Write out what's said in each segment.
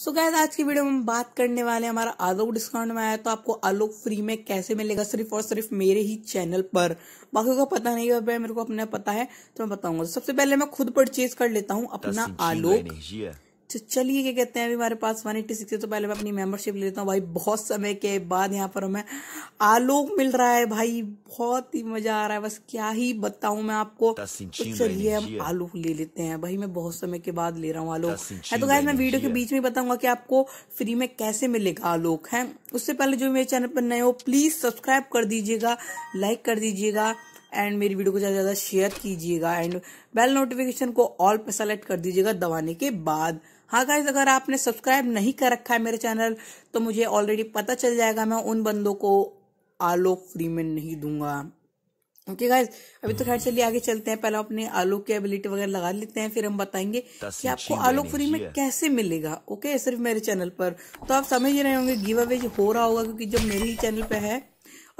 सो gas आज की video में हम बात करने वाले हैं हमारा आलोक डिस्काउंट में आया तो आपको आलोक फ्री में कैसे मिलेगा सिर्फ और सिर्फ मेरे ही चैनल पर बाकी का पता नहीं है मेरे को अपना पता है तो मैं बताऊंगा तो सबसे पहले मैं खुद परचेज कर लेता हूँ अपना आलोक तो चलिए क्या कहते हैं अभी हमारे पास वन एट्टी सिक्स तो पहले मैं अपनी मेंबरशिप ले लेता हूँ भाई बहुत समय के बाद यहाँ पर हमें आलोक मिल रहा है भाई बहुत ही मजा आ रहा है बस क्या ही बताऊँ मैं आपको तो चलिए हम आलोक ले लेते हैं भाई मैं बहुत समय के बाद ले रहा हूँ आलोक है तो गाय मैं वीडियो के बीच में बताऊंगा की आपको फ्री में कैसे मिलेगा आलोक है उससे पहले जो मेरे चैनल पर नए हो प्लीज सब्सक्राइब कर दीजिएगा लाइक कर दीजिएगा एंड मेरी वीडियो को ज़्यादा ज़्यादा शेयर कीजिएगा एंड बेल नोटिफिकेशन को ऑल पर सेलेक्ट कर दीजिएगा दबाने के बाद हाँ गाइज अगर आपने सब्सक्राइब नहीं कर रखा है मेरे चैनल तो मुझे ऑलरेडी पता चल जाएगा मैं उन बंदों को आलोक फ्री में नहीं दूंगा ओके okay गाइज अभी तो खैर चलिए आगे चलते हैं पहले अपने आलोक की एबिलिटी वगैरह लगा लेते हैं फिर हम बताएंगे कि आपको आलोक फ्री में कैसे मिलेगा ओके okay? सिर्फ मेरे चैनल पर तो आप समझ ही रहे होंगे गिव अवे हो रहा होगा क्योंकि जब मेरे ही चैनल पर है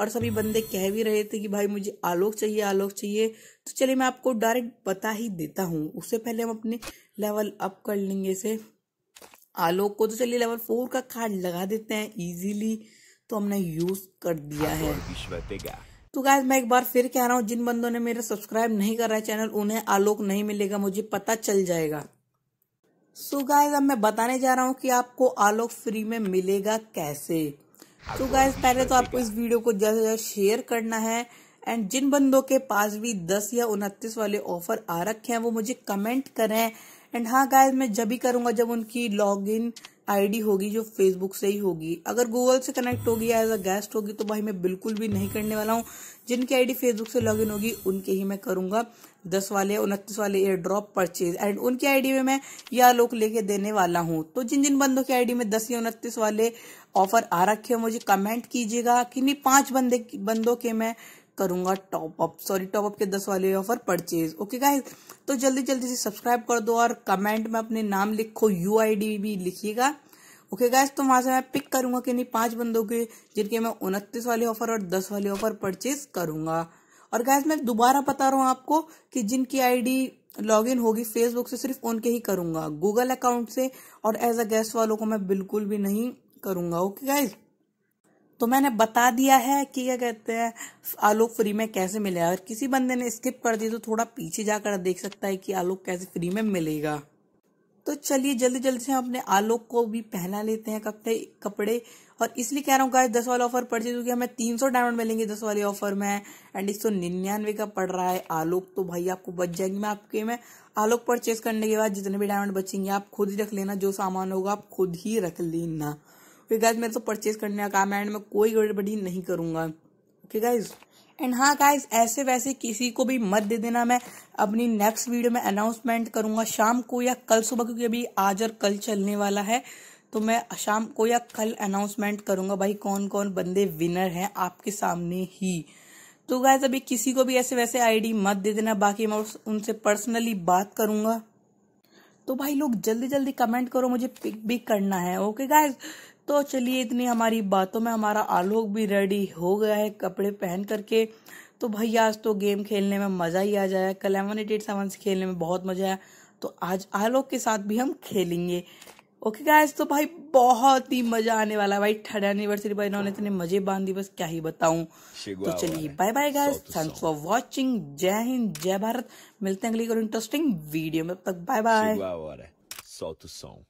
और सभी हम्म। बंदे कह भी रहे थे कि भाई मुझे आलोक चाहिए आलोक चाहिए तो चलिए मैं आपको डायरेक्ट बता ही देता हूँ उससे पहले हम अपने लेवल अप कर लेंगे इसे आलोक को तो चलिए लेवल फोर का कार्ड लगा देते हैं इजीली तो हमने यूज कर दिया है तो गाय मैं एक बार फिर कह रहा हूँ जिन बंदों ने मेरा सब्सक्राइब नहीं करा है चैनल उन्हें आलोक नहीं मिलेगा मुझे पता चल जाएगा सो so गाइज अब मैं बताने जा रहा हूँ कि आपको आलोक फ्री में मिलेगा कैसे तो so गाइज पहले तो आपको इस वीडियो को ज़्यादा से ज़्यादा शेयर करना है एंड जिन बंदों के पास भी दस या उनतीस वाले ऑफर आ रखे हैं वो मुझे कमेंट करें एंड हाँ गाइज मैं जब भी करूंगा जब उनकी लॉग इन आई होगी जो फेसबुक से ही होगी अगर गूगल से कनेक्ट होगी या एज अ गेस्ट होगी तो भाई मैं बिल्कुल भी नहीं करने वाला हूँ जिनकी आईडी फेसबुक से लॉगिन होगी उनके ही मैं करूंगा दस वाले उनतीस वाले एयर ड्रॉप परचेज एंड उनकी आईडी में मैं यह लोग लेके देने वाला हूँ तो जिन जिन बंदों की आईडी में दस या उनतीस वाले ऑफर आ रखे हैं मुझे कमेंट कीजिएगा कि नहीं पांच बंदे बंदों के मैं करूंगा top up sorry top up के दस वाले ऑफर परचेज ओके गाइज तो जल्दी जल्दी से सब्सक्राइब कर दो और कमेंट में अपने नाम लिखो यू भी लिखिएगा ओके गाइस तो वहां से मैं पिक करूंगा कि नहीं पांच बंदों के जिनके मैं उनतीस वाले ऑफर और दस वाले ऑफर परचेज करूंगा और गाइस मैं दोबारा बता रहा हूँ आपको कि जिनकी आईडी लॉगिन होगी फेसबुक से सिर्फ उनके ही करूंगा गूगल अकाउंट से और एज अ गेस्ट वालों को मैं बिल्कुल भी नहीं करूंगा ओके गाइज़ तो मैंने बता दिया है कि क्या कहते हैं आलोक फ्री में कैसे मिलेगा अगर किसी बंदे ने स्किप कर दी तो थोड़ा पीछे जाकर देख सकता है कि आलोक कैसे फ्री में मिलेगा तो चलिए जल्दी जल्दी से हम अपने आलोक को भी पहना लेते हैं कपड़े कपड़े और इसलिए कह रहा हूँ गाइस दस वाले ऑफर जाए क्योंकि हमें तीन सौ डायमंड मिलेंगे दस वाले ऑफर में एंड एक सौ निन्यानवे का पड़ रहा है आलोक तो भाई आपको बच जाएंगे मैं आपके में आलोक परचेज करने के बाद जितने भी डायमंड बचेंगे आप खुद ही रख लेना जो सामान होगा आप खुद ही रख लेना फिर गाइज मेरे तो परचेज करने का काम है एंड मैं कोई गड़बड़ी नहीं करूंगा ओके गाइज एंड हाँ गाइज ऐसे वैसे किसी को भी मत दे देना मैं अपनी नेक्स्ट वीडियो में अनाउंसमेंट करूंगा शाम को या कल सुबह क्योंकि अभी आज और कल चलने वाला है तो मैं शाम को या कल अनाउंसमेंट करूंगा भाई कौन कौन बंदे विनर हैं आपके सामने ही तो गाय अभी किसी को भी ऐसे वैसे आईडी मत दे देना बाकी मैं उनसे पर्सनली बात करूंगा तो भाई लोग जल्दी जल्दी कमेंट करो मुझे पिक भी करना है ओके गाइज तो चलिए इतनी हमारी बातों में हमारा आलोक भी रेडी हो गया है कपड़े पहन करके तो भाई आज तो गेम खेलने में मज़ा ही आ जाए कल एवन एट एट सेवन से खेलने में बहुत मज़ा आया तो आज आलोक के साथ भी हम खेलेंगे ओके गाइस तो भाई बहुत ही मजा आने वाला है भाई थर्ड एनिवर्सरी भाई इन्होंने इतने मजे बांध दी बस क्या ही बताऊं तो चलिए bye bye guys thanks for watching जय हिंद जय भारत मिलते हैं अगली और इंटरेस्टिंग वीडियो में तब तक बाय बाय